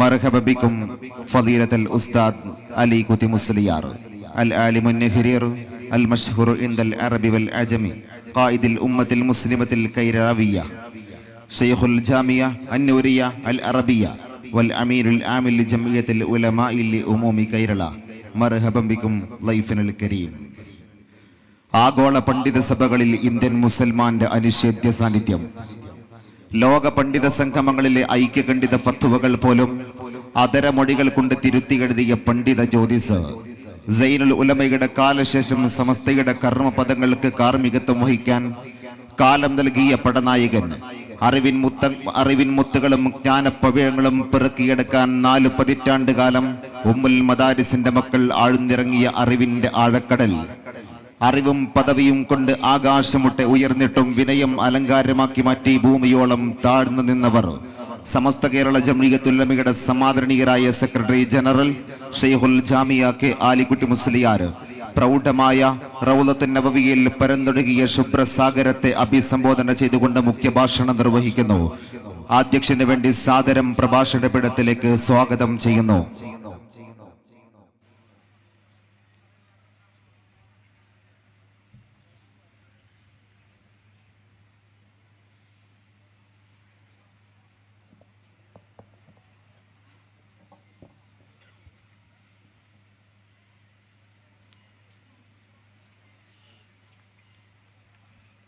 മർഹബബിക്കും ഫലീലത്തൽ ഉസ്താദ് അലി കുത്തി മുസ്ലിയാർ അൽ ആലിമുൻ നെഹ്രിയർ അൽ മഷ്ഹുർ ഇന്ദൽ അറബി വൽ അജമി ഖായിദുൽ ഉമ്മത്തിൽ മുസ്ലിമത്തിൽ കൈരവിയ ഷെയ്ഖുൽ ജാമിയ അന്നൂരിയ അൽ അറബിയ വൽ അമീരുൽ ആമിൽ ജമിയത്തിൽ ഉലമാ ഇല്ലി ഉമൂമി കൈരള മർഹബബിക്കും ലൈഫനൽ കരീം ആഗോള പണ്ഡിത സഭകളിൽ ഇന്ത്യൻ മുസൽമാന്റെ അനിഷേധ്യ സാന്നിധ്യം ലോക പണ്ഡിത സംഗമങ്ങളിലെ ഐക്യഖണ്ഡിത ഫത്തുവകൾ പോലും അതരമൊഴികൾ കൊണ്ട് തിരുത്തി എഴുതിയ പണ്ഡിത ജ്യോതിസ് സൈനുൽ ഉലമയുടെ കാലശേഷം സമസ്തയുടെ കർമ്മപദങ്ങൾക്ക് കാർമ്മികത്വം വഹിക്കാൻ കാലം നൽകിയ പടനായകൻ അറിവിൻ മുത്ത അറിവിൻ മുത്തുകളും ജ്ഞാനപ്പവിഴങ്ങളും പിറക്കിയെടുക്കാൻ നാല് പതിറ്റാണ്ട് കാലം ഉമ്മുൽ മദാരിസിന്റെ മക്കൾ ആഴ്ന്നിറങ്ങിയ അറിവിന്റെ ആഴക്കടൽ അറിവും പദവിയും കൊണ്ട് ആകാശമുട്ടെ ഉയർന്നിട്ടും വിനയം അലങ്കാരമാക്കി മാറ്റി ഭൂമിയോളം താഴ്ന്നു നിന്നവർ സമസ്ത കേരള ജമീയത്തുല്ലമികളുടെ സമാദരണീയരായ സെക്രട്ടറി ജനറൽ ഷെയ്ഹുൽ ജാമിയ കെ ആലിക്കുട്ടി മുസ്ലിയാർ പ്രൗഢമായ റൗലത്ത് നവവിയിൽ പരന്നൊടുകിയ ശുഭ്രസാഗരത്തെ അഭിസംബോധന ചെയ്തുകൊണ്ട് മുഖ്യഭാഷണം നിർവഹിക്കുന്നു അധ്യക്ഷന് വേണ്ടി സാദരം പ്രഭാഷണ പീഠത്തിലേക്ക് സ്വാഗതം ചെയ്യുന്നു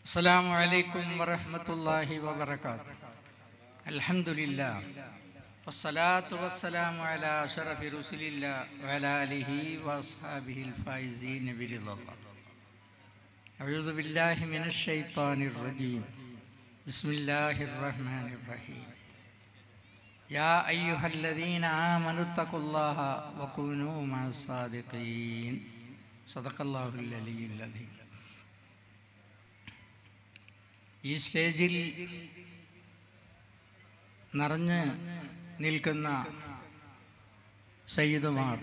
السلام عليكم ورحمة الله وبركاته الحمد لله والصلاة والسلام على شرف رسل الله وعلى آله وأصحابه الفائزين برضا الله أعوذ بالله من الشيطان الرجيم بسم الله الرحمن الرحيم يا أيها الذين آمنوا اتقوا الله وكونوا مع الصادقين صدق الله العلي العظيم ഈ സ്റ്റേജിൽ നിറഞ്ഞ് നിൽക്കുന്ന സയ്യിദുമാർ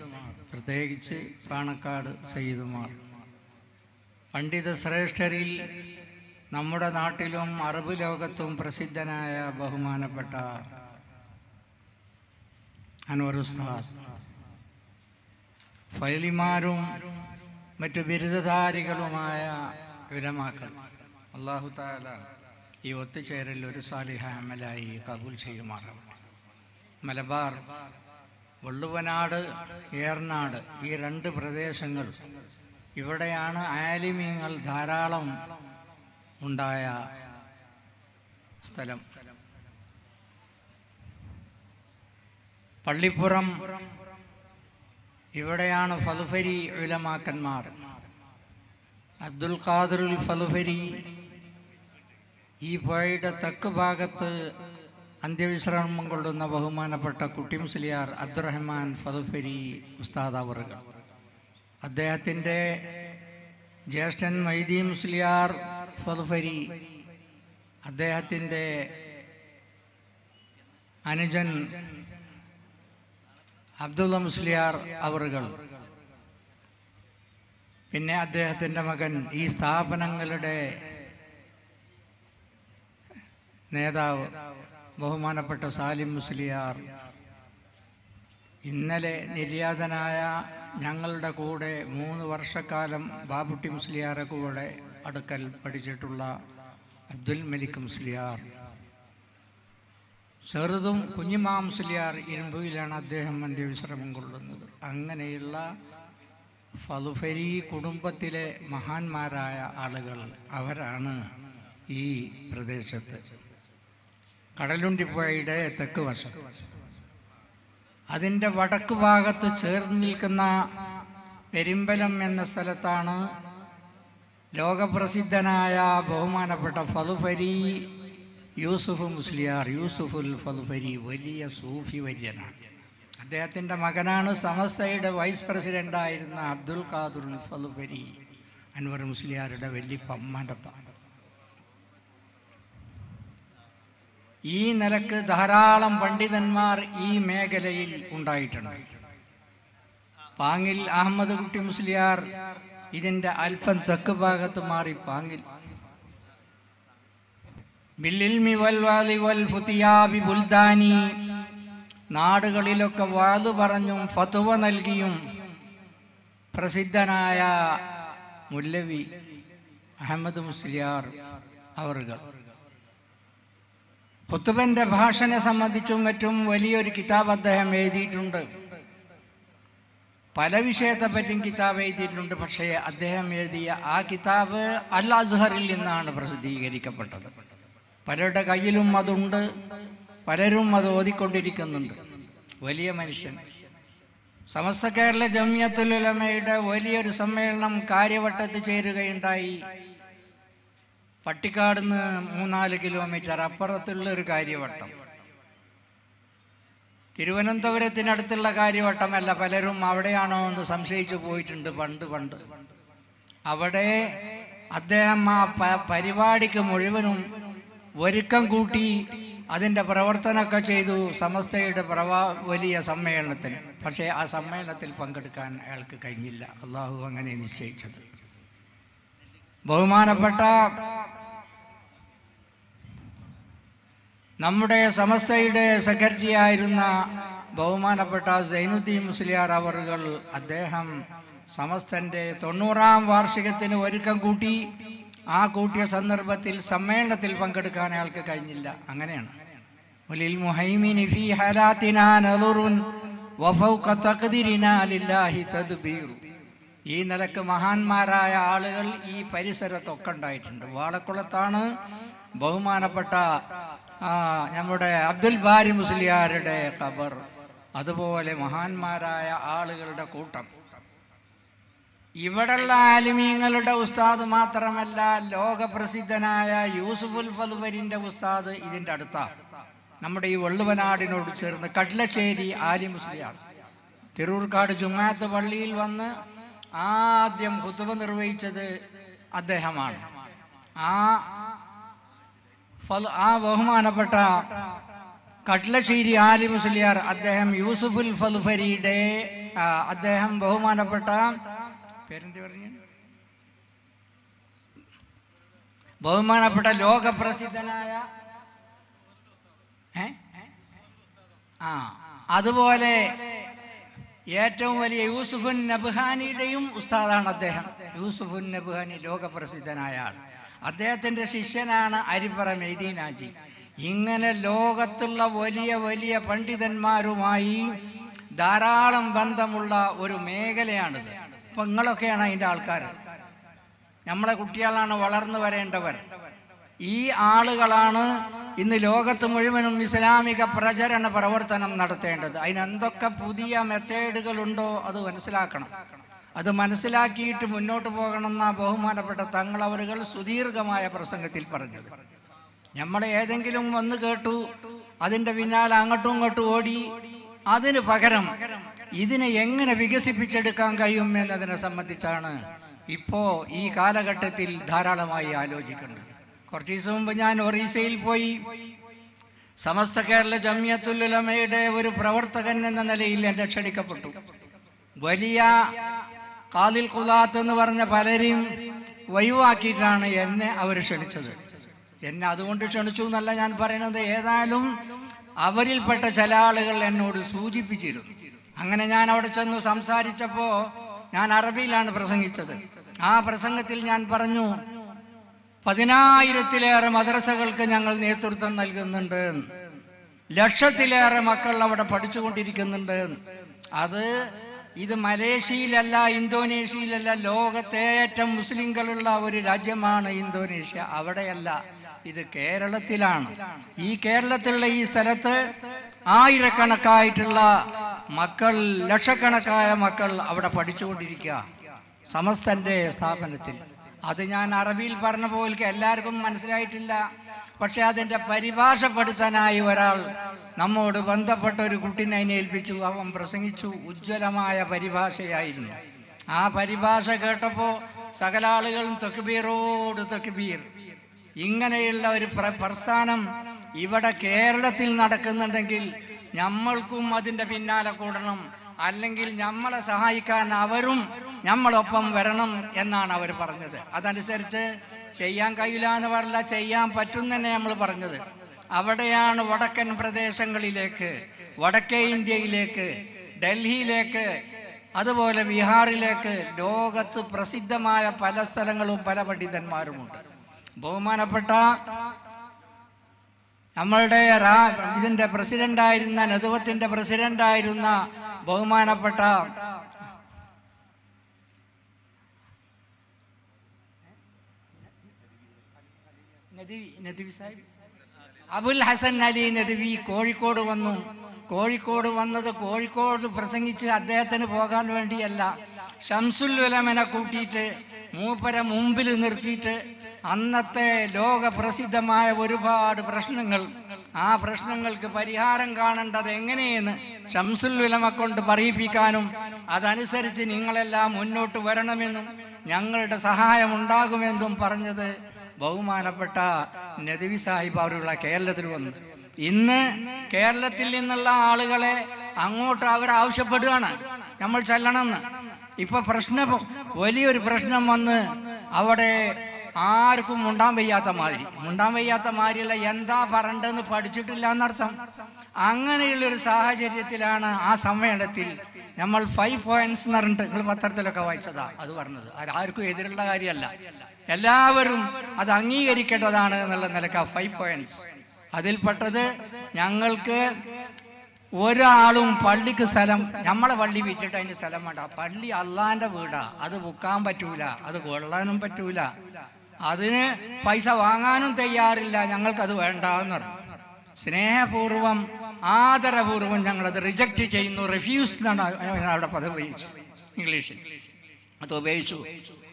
പ്രത്യേകിച്ച് പാണക്കാട് സയ്യിദുമാർ പണ്ഡിത ശ്രേഷ്ഠരിൽ നമ്മുടെ നാട്ടിലും അറബ് ലോകത്തും പ്രസിദ്ധനായ ബഹുമാനപ്പെട്ട അൻവർ ഉസ്താദ് ഫൈലിമാരും മറ്റു ബിരുദധാരികളുമായ വിരമാക്കൾ അള്ളാഹു താല ഈ ഒത്തുചേരൽ ഒരു സാലിഹ അമലായി കബൂൽ ചെയ്യുമാറ മലബാർ വള്ളുവനാട് ഏർനാട് ഈ രണ്ട് പ്രദേശങ്ങൾ ഇവിടെയാണ് ആലിമീങ്ങൾ ധാരാളം ഉണ്ടായ സ്ഥലം പള്ളിപ്പുറം ഇവിടെയാണ് ഫലുഫരി ഉലമാക്കന്മാർ അബ്ദുൽ ഖാദുൽ ഫലുഫരി ഈ പുഴയുടെ തെക്ക് ഭാഗത്ത് അന്ത്യവിശ്രമം കൊള്ളുന്ന ബഹുമാനപ്പെട്ട കുട്ടി മുസ്ലിയാർ അബ്ദുറഹ്മാൻ ഫതുഫരി ഉസ്താദ് അവറുകൾ അദ്ദേഹത്തിൻ്റെ ജ്യേഷ്ഠൻ മൈദി മുസ്ലിയാർ ഫതുഫരി അദ്ദേഹത്തിൻ്റെ അനുജൻ അബ്ദുള്ള മുസ്ലിയാർ അവറുകൾ പിന്നെ അദ്ദേഹത്തിൻ്റെ മകൻ ഈ സ്ഥാപനങ്ങളുടെ നേതാവ് ബഹുമാനപ്പെട്ട സാലിം മുസ്ലിയാർ ഇന്നലെ നിര്യാതനായ ഞങ്ങളുടെ കൂടെ മൂന്ന് വർഷക്കാലം ബാബുട്ടി മുസ്ലിയാറെ കൂടെ അടുക്കൽ പഠിച്ചിട്ടുള്ള അബ്ദുൽ മലിക് മുസ്ലിയാർ ചെറുതും കുഞ്ഞിമാ മുസ്ലിയാർ ഇരുമ്പുവിലാണ് അദ്ദേഹം അന്ത്യവിശ്രമം കൊള്ളുന്നത് അങ്ങനെയുള്ള ഫലുഫരി കുടുംബത്തിലെ മഹാന്മാരായ ആളുകൾ അവരാണ് ഈ പ്രദേശത്ത് കടലുണ്ടിപ്പുഴയുടെ തെക്ക് വശം അതിൻ്റെ വടക്ക് ഭാഗത്ത് ചേർന്ന് നിൽക്കുന്ന പെരുമ്പലം എന്ന സ്ഥലത്താണ് ലോകപ്രസിദ്ധനായ ബഹുമാനപ്പെട്ട ഫലുഫരി യൂസുഫ് മുസ്ലിയാർ യൂസുഫുൽ ഫലുഫരി വലിയ സൂഫി വര്യനാണ് അദ്ദേഹത്തിൻ്റെ മകനാണ് സമസ്തയുടെ വൈസ് പ്രസിഡൻ്റായിരുന്ന അബ്ദുൽ ഖാദുൽ ഫലുഫരി അൻവർ മുസ്ലിയാരുടെ വലിയ പാ ഈ നിലക്ക് ധാരാളം പണ്ഡിതന്മാർ ഈ മേഖലയിൽ ഉണ്ടായിട്ടുണ്ട് പാങ്ങിൽ അഹമ്മദ് കുട്ടി മുസ്ലിയാർ ഇതിൻ്റെ അല്പം തെക്ക് ഭാഗത്ത് മാറി പാങ്ങിൽ ബില്ലിൽമി വൽവാലി വൽ ഫുതിയാബി ബുൽദാനി നാടുകളിലൊക്കെ വാത് പറഞ്ഞും ഫതുവ നൽകിയും പ്രസിദ്ധനായ മുല്ലവി അഹമ്മദ് മുസ്ലിയാർ അവർ ഖുത്തുബൻ്റെ ഭാഷനെ സംബന്ധിച്ചും മറ്റും വലിയൊരു കിതാബ് അദ്ദേഹം എഴുതിയിട്ടുണ്ട് പല വിഷയത്തെ പറ്റിയും കിതാബ് എഴുതിയിട്ടുണ്ട് പക്ഷേ അദ്ദേഹം എഴുതിയ ആ കിതാബ് അൽ അസ്ഹറിൽ നിന്നാണ് പ്രസിദ്ധീകരിക്കപ്പെട്ടത് പലരുടെ കയ്യിലും അതുണ്ട് പലരും അത് ഓതിക്കൊണ്ടിരിക്കുന്നുണ്ട് വലിയ മനുഷ്യൻ സമസ്ത കേരള ജമ്യത്തുലമയുടെ വലിയൊരു സമ്മേളനം കാര്യവട്ടത്ത് ചേരുകയുണ്ടായി പട്ടിക്കാടുന്ന് മൂന്നാല് കിലോമീറ്റർ അപ്പുറത്തുള്ള ഒരു കാര്യവട്ടം തിരുവനന്തപുരത്തിനടുത്തുള്ള കാര്യവട്ടമല്ല പലരും അവിടെയാണോ എന്ന് സംശയിച്ചു പോയിട്ടുണ്ട് പണ്ട് പണ്ട് അവിടെ അദ്ദേഹം ആ പരിപാടിക്ക് മുഴുവനും ഒരുക്കം കൂട്ടി അതിൻ്റെ പ്രവർത്തനമൊക്കെ ചെയ്തു സമസ്തയുടെ പ്രവാ വലിയ സമ്മേളനത്തിന് പക്ഷേ ആ സമ്മേളനത്തിൽ പങ്കെടുക്കാൻ അയാൾക്ക് കഴിഞ്ഞില്ല അള്ളാഹു അങ്ങനെ നിശ്ചയിച്ചത് ബഹുമാനപ്പെട്ട നമ്മുടെ സമസ്തയുടെ സെക്രട്ടറിയായിരുന്ന ബഹുമാനപ്പെട്ട സൈനുദ്ദീൻ മുസ്ലിയാർ അവറുകൾ അദ്ദേഹം സമസ്തൻ്റെ തൊണ്ണൂറാം വാർഷികത്തിന് ഒരുക്കം കൂട്ടി ആ കൂട്ടിയ സന്ദർഭത്തിൽ സമ്മേളനത്തിൽ പങ്കെടുക്കാൻ അയാൾക്ക് കഴിഞ്ഞില്ല അങ്ങനെയാണ് ഈ നിലക്ക് മഹാന്മാരായ ആളുകൾ ഈ പരിസരത്തൊക്കെ ഉണ്ടായിട്ടുണ്ട് വാളക്കുളത്താണ് ബഹുമാനപ്പെട്ട ആ നമ്മുടെ അബ്ദുൽ ബാരി മുസ്ലിയാരുടെ ഖബർ അതുപോലെ മഹാന്മാരായ ആളുകളുടെ കൂട്ടം ഇവിടുള്ള ആലിമീങ്ങളുടെ ഉസ്താദ് മാത്രമല്ല ലോകപ്രസിദ്ധനായ യൂസുഫുൽ ഫതുവരിൻ്റെ ഉസ്താദ് ഇതിൻ്റെ അടുത്താ നമ്മുടെ ഈ വള്ളുവനാടിനോട് ചേർന്ന് കടലശ്ശേരി ആലി മുസ്ലിയാർ തിരൂർക്കാട് ജുമാത്ത് പള്ളിയിൽ വന്ന് ആദ്യം ഹുത്തുവ നിർവഹിച്ചത് അദ്ദേഹമാണ് ആ ആ ബഹുമാനപ്പെട്ട കട്ലശ്ശേരി ആലി മുസ്ലിയാർ അദ്ദേഹം യൂസുഫുൽ ഫലുഫരിയുടെ അദ്ദേഹം ബഹുമാനപ്പെട്ട പേരെന്ത് പറഞ്ഞു ബഹുമാനപ്പെട്ട ലോകപ്രസിദ്ധനായ ആ അതുപോലെ ഏറ്റവും വലിയ യൂസുഫുൻ നബ്ഹാനിയുടെയും ഉസ്താദാണ് അദ്ദേഹം യൂസുഫുൻ നബ്ഹാനി ലോകപ്രസിദ്ധനായ ആൾ അദ്ദേഹത്തിൻ്റെ ശിഷ്യനാണ് അരിപ്പറ മെയ്ദീനാജി ഇങ്ങനെ ലോകത്തുള്ള വലിയ വലിയ പണ്ഡിതന്മാരുമായി ധാരാളം ബന്ധമുള്ള ഒരു മേഖലയാണിത് അപ്പം നിങ്ങളൊക്കെയാണ് അതിൻ്റെ ആൾക്കാർ നമ്മളെ കുട്ടികളാണ് വളർന്നു വരേണ്ടവർ ഈ ആളുകളാണ് ഇന്ന് ലോകത്ത് മുഴുവനും ഇസ്ലാമിക പ്രചരണ പ്രവർത്തനം നടത്തേണ്ടത് അതിനെന്തൊക്കെ പുതിയ മെത്തേഡുകളുണ്ടോ അത് മനസ്സിലാക്കണം അത് മനസ്സിലാക്കിയിട്ട് മുന്നോട്ട് പോകണമെന്ന ബഹുമാനപ്പെട്ട തങ്ങളവരുകൾ സുദീർഘമായ പ്രസംഗത്തിൽ പറഞ്ഞത് നമ്മൾ ഏതെങ്കിലും വന്ന് കേട്ടു അതിൻ്റെ പിന്നാലെ അങ്ങോട്ടും ഇങ്ങോട്ടും ഓടി അതിന് പകരം ഇതിനെ എങ്ങനെ വികസിപ്പിച്ചെടുക്കാൻ കഴിയും എന്നതിനെ സംബന്ധിച്ചാണ് ഇപ്പോൾ ഈ കാലഘട്ടത്തിൽ ധാരാളമായി ആലോചിക്കേണ്ടത് കുറച്ച് ദിവസം മുമ്പ് ഞാൻ ഒറീസയിൽ പോയി സമസ്ത കേരള ജമ്യത്തുല്ലമയുടെ ഒരു പ്രവർത്തകൻ എന്ന നിലയിൽ എന്നെ ക്ഷണിക്കപ്പെട്ടു വലിയ കാതിൽ കുലാത്ത് എന്ന് പറഞ്ഞ പലരെയും വൈവാക്കിയിട്ടാണ് എന്നെ അവർ ക്ഷണിച്ചത് എന്നെ അതുകൊണ്ട് ക്ഷണിച്ചു എന്നല്ല ഞാൻ പറയുന്നത് ഏതായാലും അവരിൽപ്പെട്ട ചില ആളുകൾ എന്നോട് സൂചിപ്പിച്ചിരുന്നു അങ്ങനെ ഞാൻ അവിടെ ചെന്ന് സംസാരിച്ചപ്പോൾ ഞാൻ അറബിയിലാണ് പ്രസംഗിച്ചത് ആ പ്രസംഗത്തിൽ ഞാൻ പറഞ്ഞു പതിനായിരത്തിലേറെ മദ്രസകൾക്ക് ഞങ്ങൾ നേതൃത്വം നൽകുന്നുണ്ട് ലക്ഷത്തിലേറെ മക്കൾ അവിടെ പഠിച്ചുകൊണ്ടിരിക്കുന്നുണ്ട് അത് ഇത് മലേഷ്യയിലല്ല ഇന്തോനേഷ്യയിലല്ല ലോകത്തെ ഏറ്റവും മുസ്ലിങ്ങളുള്ള ഒരു രാജ്യമാണ് ഇന്തോനേഷ്യ അവിടെയല്ല ഇത് കേരളത്തിലാണ് ഈ കേരളത്തിലുള്ള ഈ സ്ഥലത്ത് ആയിരക്കണക്കായിട്ടുള്ള മക്കൾ ലക്ഷക്കണക്കായ മക്കൾ അവിടെ പഠിച്ചുകൊണ്ടിരിക്കുക സമസ്തന്റെ സ്ഥാപനത്തിൽ അത് ഞാൻ അറബിയിൽ പറഞ്ഞ പോലെ എല്ലാവർക്കും മനസ്സിലായിട്ടില്ല പക്ഷെ അതിന്റെ പരിഭാഷപ്പെടുത്താനായി ഒരാൾ നമ്മോട് ബന്ധപ്പെട്ട ഒരു കുട്ടിനെ ഏൽപ്പിച്ചു അവൻ പ്രസംഗിച്ചു ഉജ്ജ്വലമായ പരിഭാഷയായിരുന്നു ആ പരിഭാഷ കേട്ടപ്പോൾ സകല ആളുകളും തെക്കുബീറോട് തെക്കുബീർ ഇങ്ങനെയുള്ള ഒരു പ്രസ്ഥാനം ഇവിടെ കേരളത്തിൽ നടക്കുന്നുണ്ടെങ്കിൽ നമ്മൾക്കും അതിന്റെ പിന്നാലെ കൂടണം അല്ലെങ്കിൽ നമ്മളെ സഹായിക്കാൻ അവരും നമ്മളൊപ്പം വരണം എന്നാണ് അവർ പറഞ്ഞത് അതനുസരിച്ച് ചെയ്യാൻ കഴിയില്ല എന്ന് ചെയ്യാൻ പറ്റും തന്നെ നമ്മൾ പറഞ്ഞത് അവിടെയാണ് വടക്കൻ പ്രദേശങ്ങളിലേക്ക് വടക്കേ ഇന്ത്യയിലേക്ക് ഡൽഹിയിലേക്ക് അതുപോലെ ബീഹാറിലേക്ക് ലോകത്ത് പ്രസിദ്ധമായ പല സ്ഥലങ്ങളും പല പണ്ഡിതന്മാരുമുണ്ട് ബഹുമാനപ്പെട്ട നമ്മളുടെ ഇതിൻ്റെ പ്രസിഡൻ്റായിരുന്ന പ്രസിഡന്റ് പ്രസിഡൻ്റായിരുന്ന ബഹുമാനപ്പെട്ട അബുൽ ഹസൻ അലി നദവി കോഴിക്കോട് വന്നു കോഴിക്കോട് വന്നത് കോഴിക്കോട് പ്രസംഗിച്ച് അദ്ദേഹത്തിന് പോകാൻ വേണ്ടിയല്ല ഷംസുൽ വലമനെ കൂട്ടിയിട്ട് മൂപ്പരെ മുമ്പിൽ നിർത്തിയിട്ട് അന്നത്തെ ലോക പ്രസിദ്ധമായ ഒരുപാട് പ്രശ്നങ്ങൾ ആ പ്രശ്നങ്ങൾക്ക് പരിഹാരം കാണേണ്ടത് എങ്ങനെയെന്ന് ഷംസുൽ വിലമ കൊണ്ട് പറയിപ്പിക്കാനും അതനുസരിച്ച് നിങ്ങളെല്ലാം മുന്നോട്ട് വരണമെന്നും ഞങ്ങളുടെ സഹായം ഉണ്ടാകുമെന്നും പറഞ്ഞത് ബഹുമാനപ്പെട്ട നദവി സാഹിബ് അവരുള്ള കേരളത്തിൽ വന്ന് ഇന്ന് കേരളത്തിൽ നിന്നുള്ള ആളുകളെ അങ്ങോട്ട് അവർ ആവശ്യപ്പെടുകയാണ് നമ്മൾ ചെല്ലണമെന്ന് ഇപ്പൊ പ്രശ്നം വലിയൊരു പ്രശ്നം വന്ന് അവിടെ ആർക്കും മുണ്ടാൻ വയ്യാത്ത മാതിരി മുണ്ടാൻ വയ്യാത്ത മാതിരിയല്ല എന്താ പറണ്ടെന്ന് പഠിച്ചിട്ടില്ല എന്നർത്ഥം അങ്ങനെയുള്ളൊരു സാഹചര്യത്തിലാണ് ആ സമ്മേളനത്തിൽ നമ്മൾ ഫൈവ് പോയിന്റ്സ് എന്ന് പറഞ്ഞിട്ട് നിങ്ങൾ പത്രത്തിലൊക്കെ വായിച്ചതാ അത് പറഞ്ഞത് ആർക്കും എതിരുള്ള കാര്യമല്ല എല്ലാവരും അത് അംഗീകരിക്കേണ്ടതാണ് എന്നുള്ള നിലക്ക് ഫൈവ് പോയിന്റ്സ് അതിൽപ്പെട്ടത് ഞങ്ങൾക്ക് ഒരാളും പള്ളിക്ക് സ്ഥലം നമ്മളെ പള്ളി വിറ്റിട്ട് അതിന് സ്ഥലം വേണ്ട പള്ളി അള്ളാന്റെ വീടാ അത് വിൽക്കാൻ പറ്റൂല അത് കൊള്ളാനും പറ്റൂല അതിന് പൈസ വാങ്ങാനും തയ്യാറില്ല ഞങ്ങൾക്കത് വേണ്ട എന്ന് സ്നേഹപൂർവം ആദരപൂർവം ഞങ്ങളത് റിജക്റ്റ് ചെയ്യുന്നു റിഫ്യൂസ് എന്നാണ് അവിടെ പദവി ഇംഗ്ലീഷിൽ അത് ഉപയോഗിച്ചു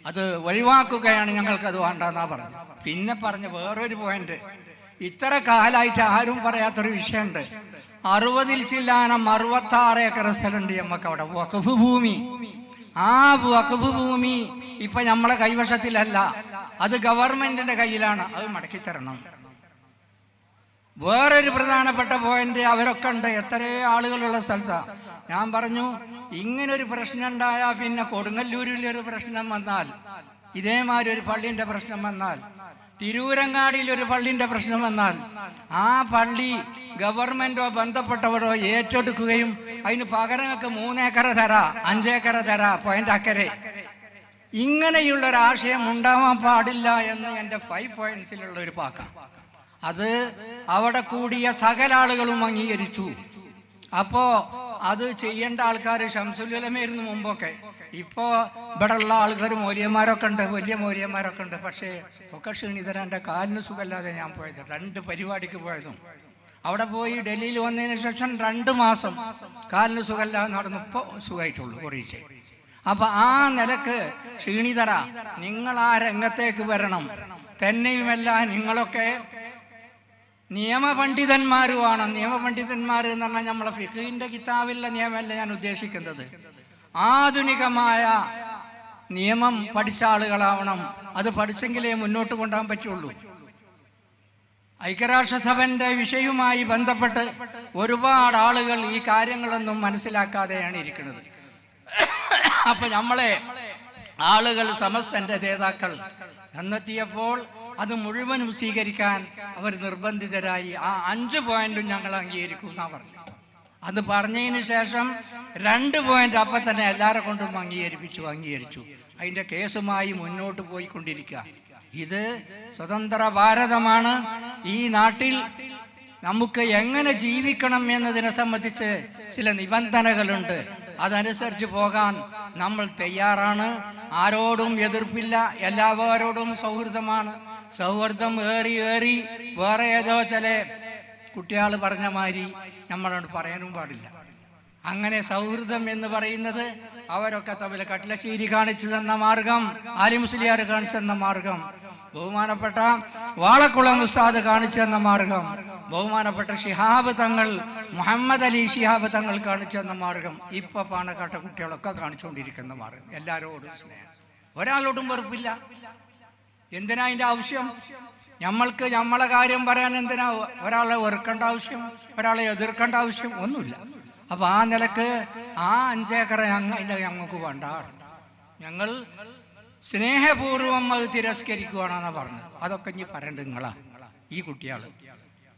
അത് ഒഴിവാക്കുകയാണ് ഞങ്ങൾക്ക് അത് വേണ്ടെന്നാ പറഞ്ഞത് പിന്നെ പറഞ്ഞ വേറൊരു പോയിന്റ് ഇത്ര കാലായിട്ട് ആരും പറയാത്തൊരു വിഷയമുണ്ട് അറുപതിൽ ചില്ലാനം അറുപത്തി ആറ് ഏക്കർ സ്ഥലമുണ്ട് നമ്മക്ക് അവിടെ വഖഫ് ഭൂമി ആ വഖഫ് ഭൂമി ഇപ്പൊ നമ്മളെ കൈവശത്തിലല്ല അത് ഗവൺമെന്റിന്റെ കയ്യിലാണ് അത് മടക്കി തരണം വേറൊരു പ്രധാനപ്പെട്ട പോയിന്റ് അവരൊക്കെ ഉണ്ട് എത്രയോ ആളുകളുള്ള സ്ഥലത്താണ് ഞാൻ പറഞ്ഞു ഇങ്ങനൊരു പ്രശ്നം ഉണ്ടായാൽ പിന്നെ കൊടുങ്ങല്ലൂരിൽ ഒരു പ്രശ്നം വന്നാൽ ഇതേമാതിരി ഒരു പള്ളിന്റെ പ്രശ്നം വന്നാൽ തിരൂരങ്ങാടിയിൽ ഒരു പള്ളിന്റെ പ്രശ്നം വന്നാൽ ആ പള്ളി ഗവൺമെന്റോ ബന്ധപ്പെട്ടവരോ ഏറ്റെടുക്കുകയും അതിന് പകരങ്ങൾക്ക് മൂന്നേക്കർ തരാ അഞ്ചേക്കർ തരാ പോയിന്റ് അക്കരെ ഇങ്ങനെയുള്ള ഒരു ആശയം ഉണ്ടാവാൻ പാടില്ല എന്ന് എൻ്റെ ഫൈവ് പോയിന്റ്സിലുള്ള ഒരു പാക്കാണ് അത് അവിടെ കൂടിയ സകല ആളുകളും അംഗീകരിച്ചു അപ്പോ അത് ചെയ്യേണ്ട ആൾക്കാർ ഷംസുലമായിരുന്നു മുമ്പൊക്കെ ഇപ്പോ ഇവിടെ ഉള്ള ആൾക്കാർ മൗര്യന്മാരൊക്കെ ഉണ്ട് വലിയ മൗര്യന്മാരൊക്കെ ഉണ്ട് പക്ഷേ ഒക്കെ ക്ഷീണിതരാ കാലിന് സുഖമല്ലാതെ ഞാൻ പോയത് രണ്ട് പരിപാടിക്ക് പോയതും അവിടെ പോയി ഡൽഹിയിൽ വന്നതിന് ശേഷം രണ്ട് മാസം കാലിന് സുഖമല്ലാതെ നടന്നു ഇപ്പോൾ സുഖമായിട്ടുള്ളൂ കുറീച്ചേ അപ്പൊ ആ നിലക്ക് ക്ഷീണിതര നിങ്ങൾ ആ രംഗത്തേക്ക് വരണം തന്നെയുമല്ല നിങ്ങളൊക്കെ നിയമപണ്ഡിതന്മാരുമാണോ നിയമപണ്ഡിതന്മാർ എന്ന് പറഞ്ഞാൽ നമ്മളെ ഫിഖിന്റെ കിതാബിലെ നിയമമല്ല ഞാൻ ഉദ്ദേശിക്കുന്നത് ആധുനികമായ നിയമം പഠിച്ച ആളുകളാവണം അത് പഠിച്ചെങ്കിലേ മുന്നോട്ട് കൊണ്ടുപോകാൻ പറ്റുള്ളൂ ഐക്യരാഷ്ട്രസഭന്റെ വിഷയവുമായി ബന്ധപ്പെട്ട് ഒരുപാട് ആളുകൾ ഈ കാര്യങ്ങളൊന്നും മനസ്സിലാക്കാതെയാണ് ഇരിക്കുന്നത് അപ്പൊ നമ്മളെ ആളുകൾ സമസ്തന്റെ നേതാക്കൾ എന്നെത്തിയപ്പോൾ അത് മുഴുവനും സ്വീകരിക്കാൻ അവർ നിർബന്ധിതരായി ആ അഞ്ച് പോയിന്റും ഞങ്ങൾ അംഗീകരിക്കും എന്നാ പറഞ്ഞു അത് പറഞ്ഞതിന് ശേഷം രണ്ട് പോയിന്റ് അപ്പം തന്നെ എല്ലാവരെ കൊണ്ടും അംഗീകരിപ്പിച്ചു അംഗീകരിച്ചു അതിൻ്റെ കേസുമായി മുന്നോട്ട് പോയിക്കൊണ്ടിരിക്കുക ഇത് സ്വതന്ത്ര ഭാരതമാണ് ഈ നാട്ടിൽ നമുക്ക് എങ്ങനെ ജീവിക്കണം എന്നതിനെ സംബന്ധിച്ച് ചില നിബന്ധനകളുണ്ട് അതനുസരിച്ച് പോകാൻ നമ്മൾ തയ്യാറാണ് ആരോടും എതിർപ്പില്ല എല്ലാവരോടും സൗഹൃദമാണ് സൗഹൃദം ഏറി ഏറി വേറെ ഏതോ ചില കുട്ടികൾ പറഞ്ഞ മാതിരി നമ്മളോട് പറയാനും പാടില്ല അങ്ങനെ സൗഹൃദം എന്ന് പറയുന്നത് അവരൊക്കെ തമ്മിൽ കട്ടിലശ്ശേരി കാണിച്ചു തന്ന മാർഗം മുസ്ലിയാർ കാണിച്ചു തന്ന മാർഗം ബഹുമാനപ്പെട്ട വാളക്കുളം ഉസ്താദ് കാണിച്ചു തന്ന മാർഗം ബഹുമാനപ്പെട്ട ഷിഹാബ് തങ്ങൾ മുഹമ്മദ് അലി ഷിഹാബ് തങ്ങൾ കാണിച്ചു തന്ന മാർഗം ഇപ്പൊ പാണക്കാട്ട കുട്ടികളൊക്കെ കാണിച്ചുകൊണ്ടിരിക്കുന്ന മാർഗം എല്ലാവരോടും സ്നേഹം ഒരാളോടും വെറുപ്പില്ല എന്തിനാ അതിന്റെ ആവശ്യം നമ്മൾക്ക് നമ്മളെ കാര്യം പറയാൻ എന്തിനാ ഒരാളെ വെറുക്കേണ്ട ആവശ്യം ഒരാളെ എതിർക്കേണ്ട ആവശ്യം ഒന്നുമില്ല അപ്പൊ ആ നിലക്ക് ആ അഞ്ചേക്കറ ഞങ്ങൾ ഞങ്ങൾക്ക് വേണ്ട ഞങ്ങൾ സ്നേഹപൂർവം അത് തിരസ്കരിക്കുകയാണെന്നാ പറഞ്ഞത് അതൊക്കെ ഇനി പറയണ്ട നിങ്ങളാ ഈ കുട്ടിയാള്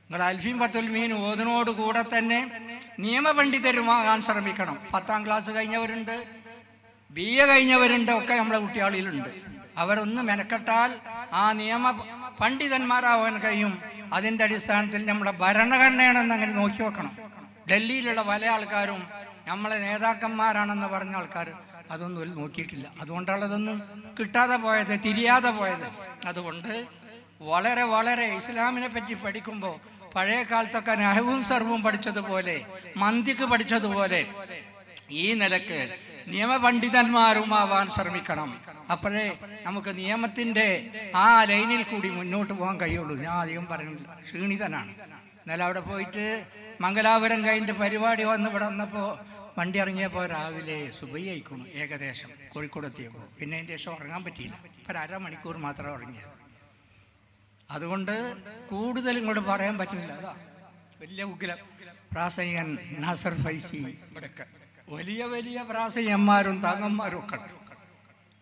നിങ്ങൾ അൽഫീം പത്തുൽമീൻ ഓതിനോട് കൂടെ തന്നെ നിയമപണ്ഡിതരുമാകാൻ ശ്രമിക്കണം പത്താം ക്ലാസ് കഴിഞ്ഞവരുണ്ട് ബി എ കഴിഞ്ഞവരുണ്ട് ഒക്കെ നമ്മളെ കുട്ടികളിലുണ്ട് അവരൊന്ന് മെനക്കെട്ടാൽ ആ നിയമ പണ്ഡിതന്മാരാവാൻ കഴിയും അതിൻ്റെ അടിസ്ഥാനത്തിൽ നമ്മുടെ ഭരണഘടനയാണെന്ന് അങ്ങനെ നോക്കി വെക്കണം ഡൽഹിയിലുള്ള പല ആൾക്കാരും നമ്മളെ നേതാക്കന്മാരാണെന്ന് പറഞ്ഞ ആൾക്കാർ അതൊന്നും ഒരു നോക്കിയിട്ടില്ല അതുകൊണ്ടാണ് കിട്ടാതെ പോയത് തിരിയാതെ പോയത് അതുകൊണ്ട് വളരെ വളരെ ഇസ്ലാമിനെ പറ്റി പഠിക്കുമ്പോൾ പഴയ കാലത്തൊക്കെ നഹവും സർവും പഠിച്ചതുപോലെ മന്തിക്ക് പഠിച്ചതുപോലെ ഈ നിലക്ക് നിയമപണ്ഡിതന്മാരുമാവാൻ ശ്രമിക്കണം അപ്പോഴേ നമുക്ക് നിയമത്തിൻ്റെ ആ ലൈനിൽ കൂടി മുന്നോട്ട് പോകാൻ കഴിയുള്ളൂ ഞാൻ അധികം പറയുന്നില്ല ക്ഷീണിതനാണ് എന്നാലും അവിടെ പോയിട്ട് മംഗലാപുരം കഴിഞ്ഞിട്ട് പരിപാടി വന്ന് ഇവിടെ വന്നപ്പോൾ വണ്ടി ഇറങ്ങിയപ്പോൾ രാവിലെ സുബൈയായിക്കണു ഏകദേശം കോഴിക്കോട് എത്തിയപ്പോൾ പിന്നെ അതിൻ്റെ ശേഷം ഉറങ്ങാൻ പറ്റിയില്ല ഒരു അരമണിക്കൂർ മാത്രമേ ഉറങ്ങിയത് അതുകൊണ്ട് കൂടുതൽ ഇങ്ങോട്ട് പറയാൻ പറ്റില്ല വലിയ ഉഗ്രം പ്രാസംഗികൻ നാസർ ഫൈസി ഇവിടെയൊക്കെ വലിയ വലിയ പ്രാസയന്മാരും തങ്ങന്മാരും ഒക്കെ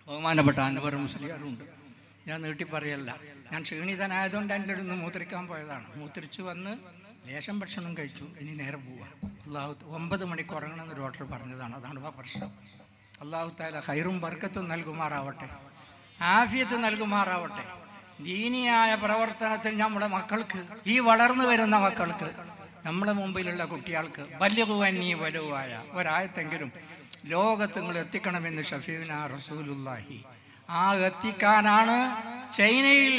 ബഹുമാനപ്പെട്ട അൻവർ മുസ്ലിയാറുണ്ട് ഞാൻ നീട്ടി പറയല്ല ഞാൻ ക്ഷീണിതനായതുകൊണ്ട് എൻ്റെ അടുത്ത് മൂത്രിക്കാൻ പോയതാണ് മൂത്രിച്ച് വന്ന് ലേശം ഭക്ഷണം കഴിച്ചു ഇനി നേരെ പോവാം അള്ളാഹു ഒമ്പത് മണിക്ക് ഉറങ്ങണമെന്ന് ഡോക്ടർ പറഞ്ഞതാണ് അതാണ് ആ പ്രശ്നം അള്ളാഹു താല ഹൈറും ബർക്കത്തും നൽകുമാറാവട്ടെ ആഫിയത്ത് നൽകുമാറാവട്ടെ ദീനിയായ പ്രവർത്തനത്തിൽ നമ്മുടെ മക്കൾക്ക് ഈ വളർന്നു വരുന്ന മക്കൾക്ക് നമ്മുടെ മുമ്പിലുള്ള കുട്ടികൾക്ക് വല്യകുവന്നി വലുവായ ഒരായത്തെങ്കിലും ലോകത്ത് നിങ്ങൾ എത്തിക്കണമെന്ന് ഷഫീന റസൂലുല്ലാഹി ആ എത്തിക്കാനാണ് ചൈനയിൽ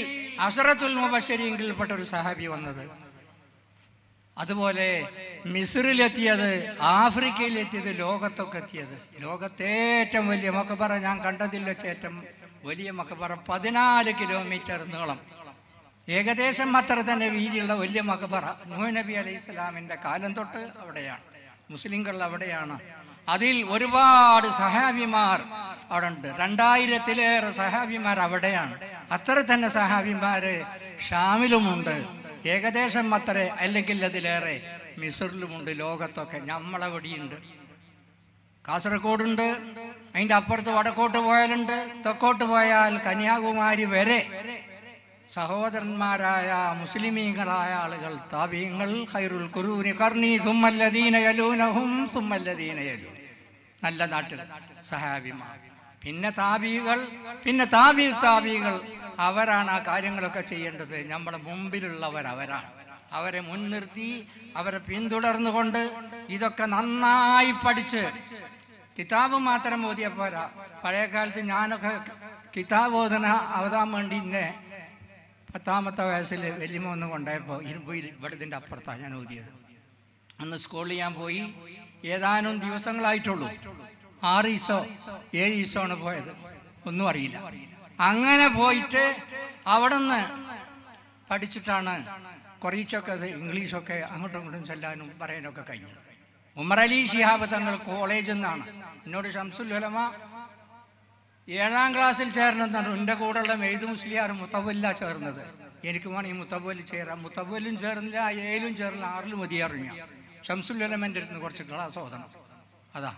അസറത്തുൽ മുബശ്ശരിയിൽപ്പെട്ട ഒരു സഹാബി വന്നത് അതുപോലെ മിസറിലെത്തിയത് ആഫ്രിക്കയിലെത്തിയത് ലോകത്തൊക്കെ എത്തിയത് ഏറ്റവും വലിയ മക്കബറ ഞാൻ കണ്ടതിൽ വെച്ച് ഏറ്റവും വലിയ മക്കബറ പതിനാല് കിലോമീറ്റർ നീളം ഏകദേശം അത്ര തന്നെ വീതിയുള്ള വലിയ മക്കബറ നബി അലൈഹി സ്വലാമിൻ്റെ കാലം തൊട്ട് അവിടെയാണ് മുസ്ലിങ്ങൾ അവിടെയാണ് അതിൽ ഒരുപാട് സഹാബിമാർ അവിടെ ഉണ്ട് രണ്ടായിരത്തിലേറെ സഹാബിമാർ അവിടെയാണ് അത്ര തന്നെ സഹാബിമാര് ഷാമിലുമുണ്ട് ഏകദേശം അത്ര അല്ലെങ്കിൽ അതിലേറെ മിസറിലുമുണ്ട് ലോകത്തൊക്കെ നമ്മളെവിടെയുണ്ട് കാസർഗോഡുണ്ട് അതിൻ്റെ അപ്പുറത്ത് വടക്കോട്ട് പോയാലുണ്ട് തെക്കോട്ട് പോയാൽ കന്യാകുമാരി വരെ സഹോദരന്മാരായ മുസ്ലിമീങ്ങളായ ആളുകൾ താപീങ്ങൾ ഹൈറുൽ കുരൂനി കർണി സുമ്മല്ലദീനയലൂനഹും സുമ്മല്ലദീനയലൂ നല്ല നാട്ടിൽ സഹാബിമാർ പിന്നെ താബികൾ പിന്നെ താബി താബികൾ അവരാണ് ആ കാര്യങ്ങളൊക്കെ ചെയ്യേണ്ടത് നമ്മുടെ മുമ്പിലുള്ളവർ അവരാണ് അവരെ മുൻനിർത്തി അവരെ പിന്തുടർന്നുകൊണ്ട് ഇതൊക്കെ നന്നായി പഠിച്ച് കിതാബ് മാത്രം ഓതിയ പോരാ പഴയകാലത്ത് ഞാനൊക്കെ കിതാബ് ഓതന അവതാൻ വേണ്ടി എന്നെ പത്താമത്തെ വയസ്സിൽ വലിയ വലിയമൊന്ന് കൊണ്ടായപ്പോൾ ഇരുമ്പ് ഇവിടെ ഇതിൻ്റെ അപ്പുറത്താണ് ഞാൻ ഓതിയത് അന്ന് സ്കൂളിൽ ഞാൻ പോയി ഏതാനും ദിവസങ്ങളായിട്ടുള്ളൂ ആറ് ഈസോ ഏഴ് ഈസോ ആണ് പോയത് ഒന്നും അറിയില്ല അങ്ങനെ പോയിട്ട് അവിടെ നിന്ന് പഠിച്ചിട്ടാണ് കൊറീച്ചൊക്കെ അത് ഇംഗ്ലീഷൊക്കെ അങ്ങോട്ടും ഇങ്ങോട്ടും ചെല്ലാനും പറയാനൊക്കെ കഴിഞ്ഞു ഉമറലി ശിഹാബ് തങ്ങൾ കോളേജ് എന്നാണ് എന്നോട് ഷംസുൽ ഉലമ ഏഴാം ക്ലാസ്സിൽ ചേർന്നതാണ് എൻ്റെ കൂടെയുള്ള മെയ്ത് മുസ്ലിയാർ മുത്തബുല്ല ചേർന്നത് എനിക്ക് വേണം ഈ മുത്തബല് ചേരാം മുത്തബുലും ചേർന്നില്ല ഏലും ചേർന്നില്ല ആറിലും മതിയാറില്ല ഷംസുല്ലമൻ്റെ ഇരുന്ന് കുറച്ച് ക്ലാസ് ഓതണം അതാ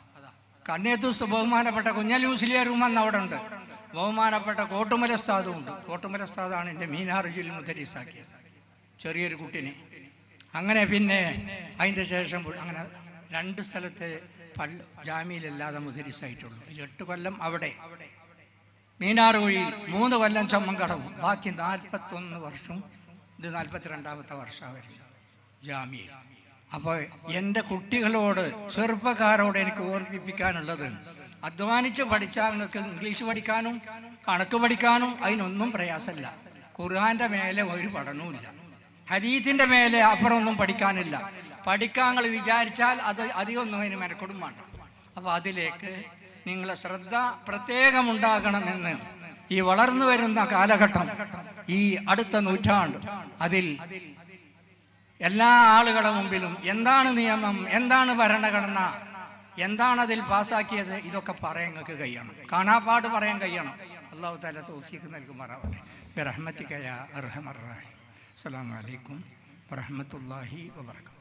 കണ്ണേത്തൂസ് ബഹുമാനപ്പെട്ട കുഞ്ഞലൂസിലിയ റൂം അന്ന് അവിടെ ഉണ്ട് ബഹുമാനപ്പെട്ട കോട്ടുമല സ്ഥാതും ഉണ്ട് കോട്ടുമല സ്ഥാതാണ് മീനാർ ജില്ല മുദ്രീസാക്കിയത് ചെറിയൊരു കുട്ടിനെ അങ്ങനെ പിന്നെ അതിൻ്റെ ശേഷം അങ്ങനെ രണ്ട് സ്ഥലത്തെ പള്ളി ജാമ്യയിലല്ലാതെ മുദ്രീസായിട്ടുള്ളൂ എട്ട് കൊല്ലം അവിടെ വഴി മൂന്ന് കൊല്ലം കടവും ബാക്കി നാൽപ്പത്തൊന്ന് വർഷം ഇത് വർഷം അവർ ജാമ്യയിൽ അപ്പോൾ എൻ്റെ കുട്ടികളോട് ചെറുപ്പക്കാരോട് എനിക്ക് ഓർമ്മിപ്പിക്കാനുള്ളത് അധ്വാനിച്ച് പഠിച്ചാൽ നിങ്ങൾക്ക് ഇംഗ്ലീഷ് പഠിക്കാനും കണക്ക് പഠിക്കാനും അതിനൊന്നും പ്രയാസമില്ല ഖുർആാൻ്റെ മേലെ ഒരു പഠനവുമില്ല ഹരീത്തിൻ്റെ മേലെ അപ്പുറമൊന്നും പഠിക്കാനില്ല പഠിക്കാൻ നിങ്ങൾ വിചാരിച്ചാൽ അത് അധികമൊന്നും അതിന് മെനക്കൊടും വേണ്ട അപ്പോൾ അതിലേക്ക് നിങ്ങളെ ശ്രദ്ധ പ്രത്യേകമുണ്ടാകണമെന്ന് ഈ വളർന്നു വരുന്ന കാലഘട്ടം ഈ അടുത്ത നൂറ്റാണ്ട് അതിൽ എല്ലാ ആളുകളുടെ മുമ്പിലും എന്താണ് നിയമം എന്താണ് ഭരണഘടന എന്താണ് അതിൽ പാസ്സാക്കിയത് ഇതൊക്കെ പറയാൻ നിങ്ങൾക്ക് കഴിയണം കാണാപ്പാട് പറയാൻ കഴിയണം അള്ളാഹു താല തോഫിക്ക് നൽകുമാറാവട്ടെ ബിറഹ്മത്തിക്കയ അറഹമറായി അസ്സാം വലൈക്കും വറഹമത്തല്ലാഹി വാബർക്കാത്തു